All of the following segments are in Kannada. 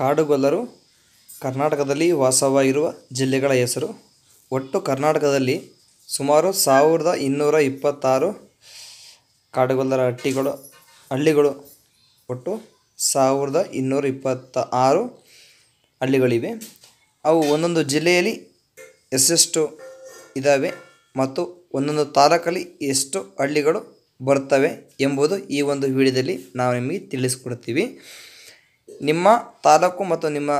ಕಾಡುಗೊಲ್ಲರು ಕರ್ನಾಟಕದಲ್ಲಿ ವಾಸವಾಗಿರುವ ಜಿಲ್ಲೆಗಳ ಹೆಸರು ಒಟ್ಟು ಕರ್ನಾಟಕದಲ್ಲಿ ಸುಮಾರು ಸಾವಿರದ ಇನ್ನೂರ ಇಪ್ಪತ್ತಾರು ಕಾಡುಗೊಲ್ಲರ ಹಟ್ಟಿಗಳು ಹಳ್ಳಿಗಳು ಒಟ್ಟು ಸಾವಿರದ ಇನ್ನೂರ ಇಪ್ಪತ್ತ ಆರು ಹಳ್ಳಿಗಳಿವೆ ಅವು ಒಂದೊಂದು ಜಿಲ್ಲೆಯಲ್ಲಿ ಎಷ್ಟೆಷ್ಟು ಇದ್ದಾವೆ ಮತ್ತು ಒಂದೊಂದು ತಾಲೂಕಲ್ಲಿ ಎಷ್ಟು ಹಳ್ಳಿಗಳು ಬರ್ತವೆ ಎಂಬುದು ಈ ಒಂದು ವಿಡಿಯೋದಲ್ಲಿ ನಾವು ನಿಮಗೆ ತಿಳಿಸ್ಕೊಡ್ತೀವಿ ನಿಮ್ಮ ತಾಲೂಕು ಮತ್ತು ನಿಮ್ಮ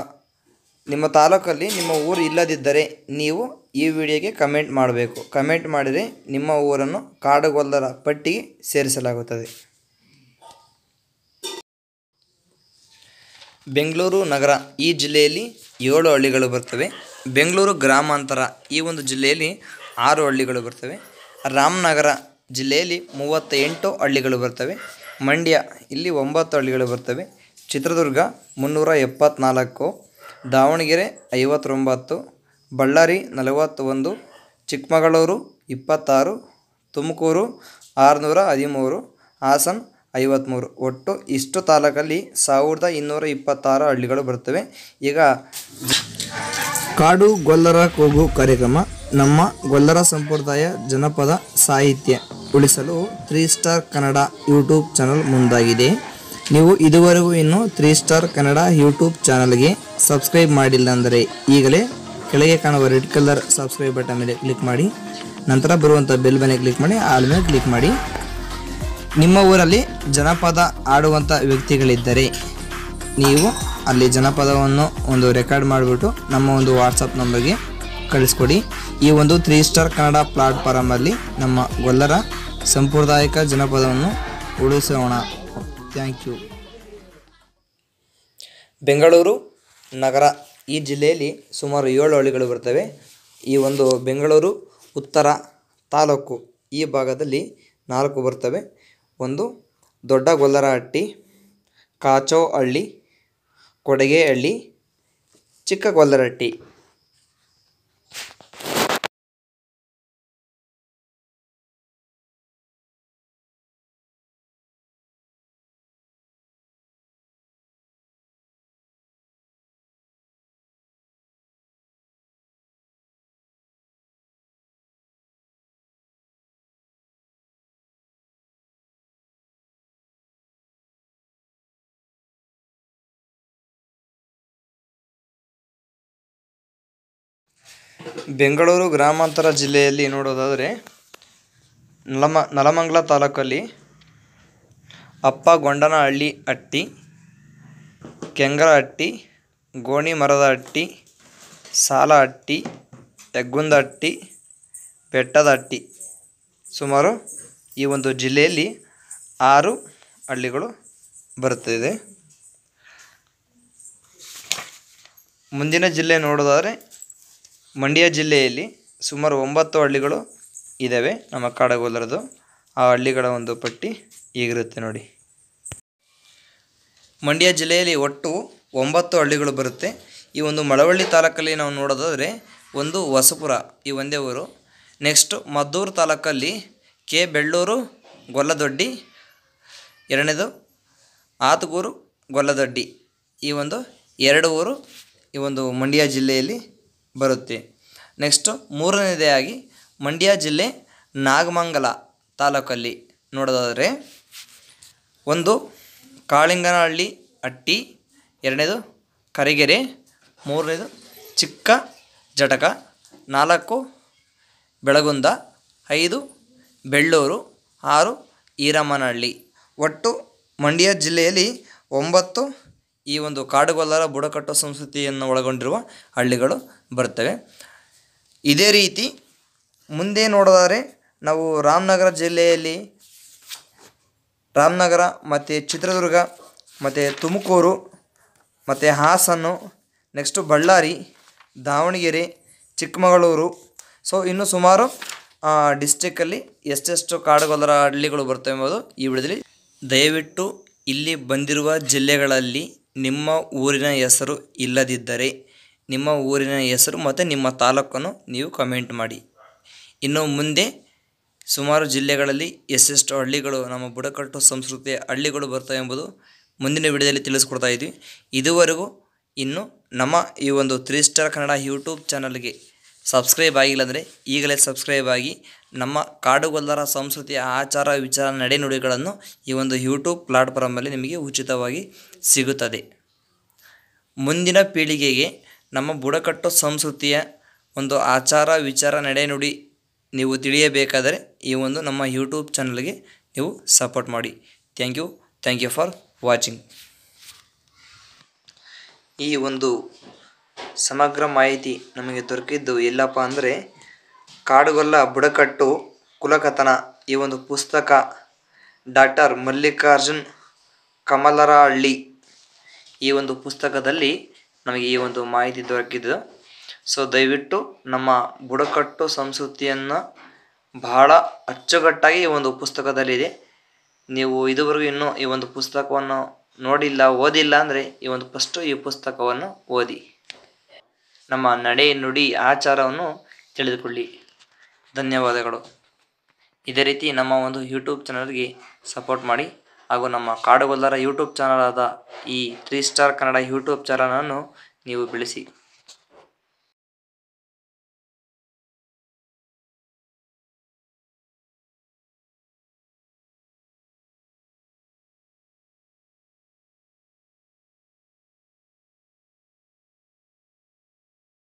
ನಿಮ್ಮ ತಾಲೂಕಲ್ಲಿ ನಿಮ್ಮ ಊರು ಇಲ್ಲದಿದ್ದರೆ ನೀವು ಈ ವಿಡಿಯೋಗೆ ಕಮೆಂಟ್ ಮಾಡಬೇಕು ಕಮೆಂಟ್ ಮಾಡಿದರೆ ನಿಮ್ಮ ಊರನ್ನು ಕಾಡುಗೊಲ್ಲರ ಪಟ್ಟಿಗೆ ಸೇರಿಸಲಾಗುತ್ತದೆ ಬೆಂಗಳೂರು ನಗರ ಈ ಜಿಲ್ಲೆಯಲ್ಲಿ ಏಳು ಹಳ್ಳಿಗಳು ಬರ್ತವೆ ಬೆಂಗಳೂರು ಗ್ರಾಮಾಂತರ ಈ ಒಂದು ಜಿಲ್ಲೆಯಲ್ಲಿ ಆರು ಹಳ್ಳಿಗಳು ಬರ್ತವೆ ರಾಮನಗರ ಜಿಲ್ಲೆಯಲ್ಲಿ ಮೂವತ್ತ ಹಳ್ಳಿಗಳು ಬರ್ತವೆ ಮಂಡ್ಯ ಇಲ್ಲಿ ಒಂಬತ್ತು ಹಳ್ಳಿಗಳು ಬರ್ತವೆ ಚಿತ್ರದುರ್ಗ ಮುನ್ನೂರ ಎಪ್ಪತ್ತ್ನಾಲ್ಕು ದಾವಣಗೆರೆ ಐವತ್ತೊಂಬತ್ತು ಬಳ್ಳಾರಿ ನಲವತ್ತೊಂದು ಚಿಕ್ಕಮಗಳೂರು ಇಪ್ಪತ್ತಾರು ತುಮಕೂರು ಆರುನೂರ ಹದಿಮೂರು ಹಾಸನ್ ಐವತ್ತ್ಮೂರು ಒಟ್ಟು ಇಷ್ಟು ತಾಲೂಕಲ್ಲಿ ಸಾವಿರದ ಇನ್ನೂರ ಇಪ್ಪತ್ತಾರು ಹಳ್ಳಿಗಳು ಬರುತ್ತವೆ ಈಗ ಕಾಡು ಗೊಲ್ಲರ ಕೂಗು ಕಾರ್ಯಕ್ರಮ ನಮ್ಮ ಗೊಲ್ಲರ ಸಂಪ್ರದಾಯ ಜನಪದ ಸಾಹಿತ್ಯ ಉಳಿಸಲು three star Kannada YouTube channel ಮುಂದಾಗಿದೆ ನೀವು ಇದುವರೆಗೂ ಇನ್ನೂ ತ್ರೀ ಸ್ಟಾರ್ ಕನ್ನಡ ಯೂಟ್ಯೂಬ್ ಚಾನಲ್ಗೆ ಸಬ್ಸ್ಕ್ರೈಬ್ ಮಾಡಿಲ್ಲ ಅಂದರೆ ಈಗಲೇ ಕೆಳಗೆ ಕಾಣುವ ರೆಡ್ ಕಲರ್ ಸಬ್ಸ್ಕ್ರೈಬ್ ಬಟನ್ ಮೇಲೆ ಕ್ಲಿಕ್ ಮಾಡಿ ನಂತರ ಬರುವಂಥ ಬೆಲ್ ಮೇಲೆ ಕ್ಲಿಕ್ ಮಾಡಿ ಆಲ್ ಮೇಲೆ ಕ್ಲಿಕ್ ಮಾಡಿ ನಿಮ್ಮ ಊರಲ್ಲಿ ಜನಪದ ಆಡುವಂಥ ವ್ಯಕ್ತಿಗಳಿದ್ದರೆ ನೀವು ಅಲ್ಲಿ ಜನಪದವನ್ನು ಒಂದು ರೆಕಾರ್ಡ್ ಮಾಡಿಬಿಟ್ಟು ನಮ್ಮ ಒಂದು ವಾಟ್ಸಪ್ ನಂಬರ್ಗೆ ಕಳಿಸ್ಕೊಡಿ ಈ ಒಂದು ತ್ರೀ ಸ್ಟಾರ್ ಕನ್ನಡ ಪ್ಲಾಟ್ಫಾರಮಲ್ಲಿ ನಮ್ಮ ಗೊಲ್ಲರ ಸಾಂಪ್ರದಾಯಿಕ ಜನಪದವನ್ನು ಉಳಿಸೋಣ ಥ್ಯಾಂಕ್ ಯು ಬೆಂಗಳೂರು ನಗರ ಈ ಜಿಲ್ಲೆಯಲ್ಲಿ ಸುಮಾರು ಏಳು ಹಳ್ಳಿಗಳು ಬರ್ತವೆ ಈ ಒಂದು ಬೆಂಗಳೂರು ಉತ್ತರ ತಾಲೂಕು ಈ ಭಾಗದಲ್ಲಿ ನಾಲ್ಕು ಬರ್ತವೆ ಒಂದು ದೊಡ್ಡ ಗೊಲ್ಲರಹಟ್ಟಿ ಕಾಚೋಹಳ್ಳಿ ಕೊಡಗೇಹಳ್ಳಿ ಚಿಕ್ಕ ಗೊಲ್ಲರಹಟ್ಟಿ ಬೆಂಗಳೂರು ಗ್ರಾಮಾಂತರ ಜಿಲ್ಲೆಯಲ್ಲಿ ನೋಡೋದಾದರೆ ನಲಮ ನಲಮಂಗಲ ತಾಲೂಕಲ್ಲಿ ಅಪ್ಪ ಗೊಂಡನಹಳ್ಳಿ ಹಟ್ಟಿ ಕೆಂಗರಹಟ್ಟಿ ಹೆಗ್ಗುಂದ ಸಾಲಹಟ್ಟಿ ಬೆಟ್ಟದ ಹಟ್ಟಿ ಸುಮಾರು ಈ ಒಂದು ಜಿಲ್ಲೆಯಲ್ಲಿ ಆರು ಹಳ್ಳಿಗಳು ಬರುತ್ತಿದೆ ಮುಂದಿನ ಜಿಲ್ಲೆ ನೋಡೋದಾದರೆ ಮಂಡ್ಯ ಜಿಲ್ಲೆಯಲ್ಲಿ ಸುಮಾರು ಒಂಬತ್ತು ಹಳ್ಳಿಗಳು ಇದ್ದಾವೆ ನಮ್ಮ ಕಾಡಗೋಲರದು ಆ ಹಳ್ಳಿಗಳ ಒಂದು ಪಟ್ಟಿ ಈಗಿರುತ್ತೆ ನೋಡಿ ಮಂಡ್ಯ ಜಿಲ್ಲೆಯಲ್ಲಿ ಒಟ್ಟು ಒಂಬತ್ತು ಹಳ್ಳಿಗಳು ಬರುತ್ತೆ ಈ ಒಂದು ಮಳವಳ್ಳಿ ತಾಲೂಕಲ್ಲಿ ನಾವು ನೋಡೋದಾದರೆ ಒಂದು ಹೊಸಪುರ ಈ ಒಂದೇ ಊರು ನೆಕ್ಸ್ಟ್ ಮದ್ದೂರು ತಾಲೂಕಲ್ಲಿ ಕೆ ಬೆಳ್ಳೂರು ಗೊಲ್ಲದೊಡ್ಡಿ ಎರಡನೇದು ಆತಗೂರು ಗೊಲ್ಲದೊಡ್ಡಿ ಈ ಒಂದು ಎರಡು ಊರು ಈ ಒಂದು ಮಂಡ್ಯ ಜಿಲ್ಲೆಯಲ್ಲಿ ಬರುತ್ತೆ ನೆಕ್ಸ್ಟು ಮೂರನೇದಾಗಿ ಮಂಡ್ಯ ಜಿಲ್ಲೆ ನಾಗಮಂಗಲ ತಾಲೂಕಲ್ಲಿ ನೋಡೋದಾದರೆ ಒಂದು ಕಾಳಿಂಗನಹಳ್ಳಿ ಹಟ್ಟಿ ಎರಡನೇದು ಕರಿಗೆರೆ ಮೂರನೇದು ಚಿಕ್ಕ ಜಟಕ ನಾಲ್ಕು ಬೆಳಗುಂದ ಐದು ಬೆಳ್ಳೂರು ಆರು ಈರಮ್ಮನಹಳ್ಳಿ ಒಟ್ಟು ಮಂಡ್ಯ ಜಿಲ್ಲೆಯಲ್ಲಿ ಒಂಬತ್ತು ಈ ಒಂದು ಕಾಡುಗೊಲ್ಲರ ಬುಡಕಟ್ಟು ಸಂಸ್ಕೃತಿಯನ್ನು ಒಳಗೊಂಡಿರುವ ಹಳ್ಳಿಗಳು ಬರ್ತವೆ ಇದೇ ರೀತಿ ಮುಂದೆ ನೋಡಿದರೆ ನಾವು ರಾಮನಗರ ಜಿಲ್ಲೆಯಲ್ಲಿ ರಾಮನಗರ ಮತ್ತು ಚಿತ್ರದುರ್ಗ ಮತ್ತು ತುಮಕೂರು ಮತ್ತು ಹಾಸನ್ನು ನೆಕ್ಸ್ಟು ಬಳ್ಳಾರಿ ದಾವಣಗೆರೆ ಚಿಕ್ಕಮಗಳೂರು ಸೊ ಇನ್ನು ಸುಮಾರು ಡಿಸ್ಟಿಕ್ಕಲ್ಲಿ ಎಷ್ಟೆಷ್ಟು ಕಾಡುಗೊಲ್ಲರ ಹಳ್ಳಿಗಳು ಬರ್ತವೆ ಎಂಬುದು ಈ ವಿಡದಲ್ಲಿ ದಯವಿಟ್ಟು ಇಲ್ಲಿ ಬಂದಿರುವ ಜಿಲ್ಲೆಗಳಲ್ಲಿ ನಿಮ್ಮ ಊರಿನ ಹೆಸರು ಇಲ್ಲದಿದ್ದರೆ ನಿಮ್ಮ ಊರಿನ ಹೆಸರು ಮತ್ತು ನಿಮ್ಮ ತಾಲೂಕನ್ನು ನೀವು ಕಮೆಂಟ್ ಮಾಡಿ ಇನ್ನು ಮುಂದೆ ಸುಮಾರು ಜಿಲ್ಲೆಗಳಲ್ಲಿ ಎಷ್ಟೆಷ್ಟು ಹಳ್ಳಿಗಳು ನಮ್ಮ ಬುಡಕಟ್ಟು ಸಂಸ್ಕೃತಿಯ ಹಳ್ಳಿಗಳು ಬರ್ತವೆ ಎಂಬುದು ಮುಂದಿನ ವಿಡಿಯೋದಲ್ಲಿ ತಿಳಿಸ್ಕೊಡ್ತಾ ಇದ್ವಿ ಇದುವರೆಗೂ ಇನ್ನು ನಮ್ಮ ಈ ಒಂದು ತ್ರೀ ಸ್ಟಾರ್ ಕನ್ನಡ ಯೂಟ್ಯೂಬ್ ಚಾನಲ್ಗೆ ಸಬ್ಸ್ಕ್ರೈಬ್ ಆಗಿಲ್ಲ ಅಂದರೆ ಈಗಲೇ ಸಬ್ಸ್ಕ್ರೈಬ್ ಆಗಿ ನಮ್ಮ ಕಾಡುಗೊಲ್ಲರ ಸಂಸ್ಕೃತಿಯ ಆಚಾರ ವಿಚಾರ ನಡೆನುಡಿಗಳನ್ನು ಈ ಒಂದು ಯೂಟ್ಯೂಬ್ ಪ್ಲಾಟ್ಫಾರ್ಮಲ್ಲಿ ನಿಮಗೆ ಉಚಿತವಾಗಿ ಸಿಗುತ್ತದೆ ಮುಂದಿನ ಪೀಳಿಗೆಗೆ ನಮ್ಮ ಬುಡಕಟ್ಟು ಸಂಸ್ಕೃತಿಯ ಒಂದು ಆಚಾರ ವಿಚಾರ ನಡೆನುಡಿ ನೀವು ತಿಳಿಯಬೇಕಾದರೆ ಈ ಒಂದು ನಮ್ಮ ಯೂಟ್ಯೂಬ್ ಚಾನಲ್ಗೆ ನೀವು ಸಪೋರ್ಟ್ ಮಾಡಿ thank you thank you for watching ಈ ಒಂದು ಸಮಗ್ರ ಮಾಹಿತಿ ನಮಗೆ ದೊರಕಿದ್ದು ಎಲ್ಲಪ್ಪ ಅಂದರೆ ಕಾಡುಗೊಲ್ಲ ಬುಡಕಟ್ಟು ಕುಲಕಥನ ಈ ಒಂದು ಪುಸ್ತಕ ಡಾಕ್ಟರ್ ಮಲ್ಲಿಕಾರ್ಜುನ್ ಕಮಲರಹಳ್ಳಿ ಈ ಒಂದು ಪುಸ್ತಕದಲ್ಲಿ ನಮಗೆ ಈ ಒಂದು ಮಾಹಿತಿ ದೊರಕಿದ್ದು ಸೊ ದಯವಿಟ್ಟು ನಮ್ಮ ಬುಡಕಟ್ಟು ಸಂಸ್ಕೃತಿಯನ್ನು ಬಹಳ ಅಚ್ಚುಕಟ್ಟಾಗಿ ಈ ಒಂದು ಪುಸ್ತಕದಲ್ಲಿದೆ ನೀವು ಇದುವರೆಗೂ ಇನ್ನೂ ಈ ಒಂದು ಪುಸ್ತಕವನ್ನು ನೋಡಿಲ್ಲ ಓದಿಲ್ಲ ಅಂದರೆ ಈ ಒಂದು ಫಸ್ಟು ಈ ಪುಸ್ತಕವನ್ನು ಓದಿ ನಮ್ಮ ನಡೆ ನುಡಿ ಆಚಾರವನ್ನು ತಿಳಿದುಕೊಳ್ಳಿ ಧನ್ಯವಾದಗಳು ಇದೇ ರೀತಿ ನಮ್ಮ ಒಂದು ಯೂಟ್ಯೂಬ್ ಚಾನಲ್ಗೆ ಸಪೋರ್ಟ್ ಮಾಡಿ ಹಾಗೂ ನಮ್ಮ ಕಾಡುಗೊಲ್ಲರ ಯೂಟ್ಯೂಬ್ ಚಾನಲ್ ಆದ ಈ ತ್ರೀ ಸ್ಟಾರ್ ಕನ್ನಡ ಯೂಟ್ಯೂಬ್ ಚಾನಲನ್ನು ನೀವು ಬೆಳೆಸಿ